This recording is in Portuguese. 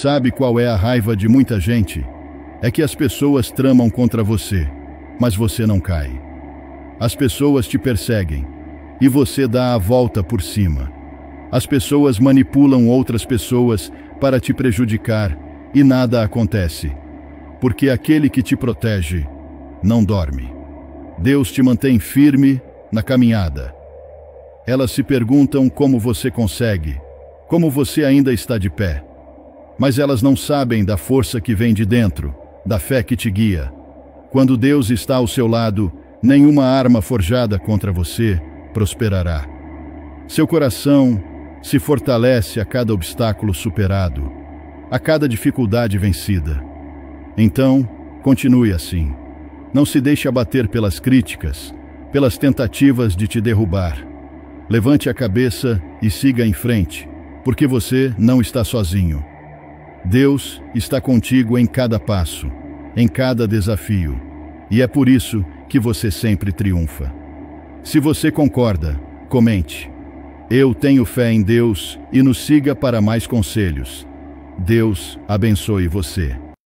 Sabe qual é a raiva de muita gente? É que as pessoas tramam contra você, mas você não cai. As pessoas te perseguem e você dá a volta por cima. As pessoas manipulam outras pessoas para te prejudicar e nada acontece, porque aquele que te protege não dorme. Deus te mantém firme na caminhada. Elas se perguntam como você consegue, como você ainda está de pé mas elas não sabem da força que vem de dentro, da fé que te guia. Quando Deus está ao seu lado, nenhuma arma forjada contra você prosperará. Seu coração se fortalece a cada obstáculo superado, a cada dificuldade vencida. Então, continue assim. Não se deixe abater pelas críticas, pelas tentativas de te derrubar. Levante a cabeça e siga em frente, porque você não está sozinho. Deus está contigo em cada passo, em cada desafio, e é por isso que você sempre triunfa. Se você concorda, comente. Eu tenho fé em Deus e nos siga para mais conselhos. Deus abençoe você.